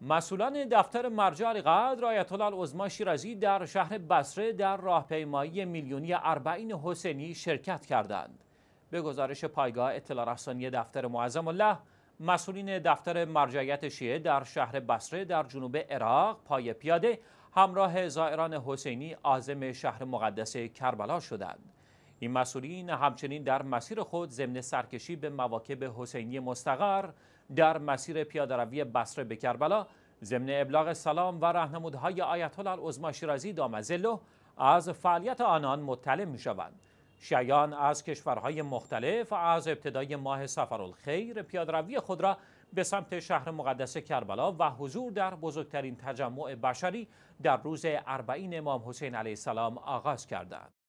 مسئولان دفتر مرجع القدر آیت الله العظما شیرازی در شهر بصره در راهپیمایی میلیونی اربعین حسینی شرکت کردند. به گزارش پایگاه اطلاع رسانی دفتر معظم الله مسئولین دفتر مرجعیت شیعه در شهر بصره در جنوب عراق پای پیاده همراه زائران حسینی عازم شهر مقدس کربلا شدند. این مسئولین همچنین در مسیر خود ضمن سرکشی به مواکب حسینی مستقر در مسیر پیادهروی بصره به کربلا ضمن ابلاغ سلام و راهنمودهای آیت الله العظمی شیرازی دامزلو از فعالیت آنان مطلع می شوند شیعان از کشورهای مختلف از ابتدای ماه سفرالخیر پیادهروی خود را به سمت شهر مقدس کربلا و حضور در بزرگترین تجمع بشری در روز اربعین امام حسین علیه السلام آغاز کردند